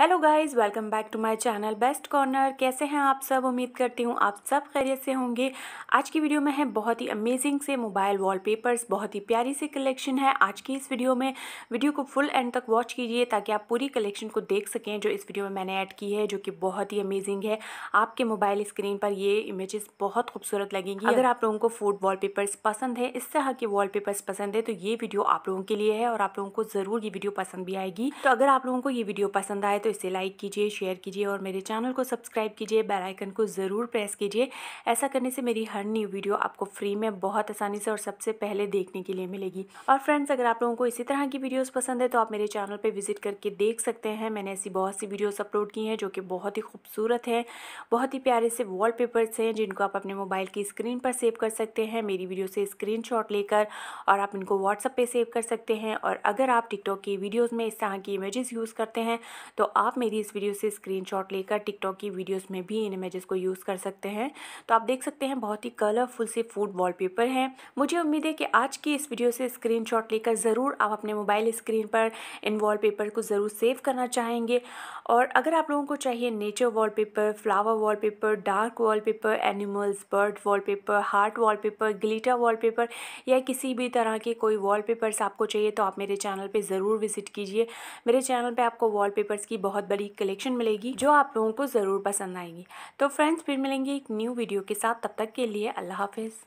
hello guys welcome back to my channel best corner कैसे हैं आप सब उम्मीद करती हूँ आप सब खैरियत से होंगे आज की वीडियो में है बहुत ही अमेजिंग से मोबाइल वॉलपेपर्स बहुत ही प्यारी सी कलेक्शन है आज की इस वीडियो में वीडियो को फुल एंड तक वॉच कीजिए ताकि आप पूरी कलेक्शन को देख सकें जो इस वीडियो में मैंने ऐड की है जो कि बहुत ही अमेजिंग है आपके मोबाइल स्क्रीन पर ये इमेजेस बहुत खूबसूरत लगेंगी अगर आप लोगों को फूड वॉल पसंद है इस तरह के वॉल पसंद है तो ये वीडियो आप लोगों के लिए है और आप लोगों को ज़रूर ये वीडियो पसंद भी आएगी तो अगर आप लोगों को ये वीडियो पसंद आए तो तो इसे लाइक कीजिए शेयर कीजिए और मेरे चैनल को सब्सक्राइब कीजिए बेल आइकन को ज़रूर प्रेस कीजिए ऐसा करने से मेरी हर न्यू वीडियो आपको फ्री में बहुत आसानी से और सबसे पहले देखने के लिए मिलेगी और फ्रेंड्स अगर आप लोगों को इसी तरह की वीडियोज़ पसंद है तो आप मेरे चैनल पर विजिट करके देख सकते हैं मैंने ऐसी बहुत सी वीडियोज़ अपलोड की हैं जो कि बहुत ही खूबसूरत हैं बहुत ही प्यारे से पेपर्स हैं जिनको आप अपने मोबाइल की स्क्रीन पर सेव कर सकते हैं मेरी वीडियो से शॉट लेकर और आप इनको व्हाट्सअप पे सेव कर सकते हैं और अगर आप टिकटॉक की वीडियोस में इस तरह की इमेजेस यूज़ करते हैं तो आप मेरी इस वीडियो से स्क्रीनशॉट लेकर टिकटॉक की वीडियोस में भी इन इमेजेस को यूज़ कर सकते हैं तो आप देख सकते हैं बहुत ही कलरफुल से फूड वॉलपेपर है मुझे उम्मीद है कि आज की इस वीडियो से स्क्रीनशॉट लेकर ज़रूर आप अपने मोबाइल स्क्रीन पर इन पेपर को ज़रूर सेव करना चाहेंगे और अगर आप लोगों को चाहिए nature paper flower paper dark paper animals bird paper heart wallpaper glitter paper या किसी भी तरह के कोई वॉलपेपर्स आपको चाहिए तो आप मेरे चैनल पर ज़रूर विज़िट कीजिए मेरे चैनल पर आपको वॉल की बहुत बड़ी कलेक्शन मिलेगी जो आप लोगों को ज़रूर पसंद आएगी तो फ्रेंड्स फिर मिलेंगे एक न्यू वीडियो के साथ तब तक के लिए अल्लाह हाफिज़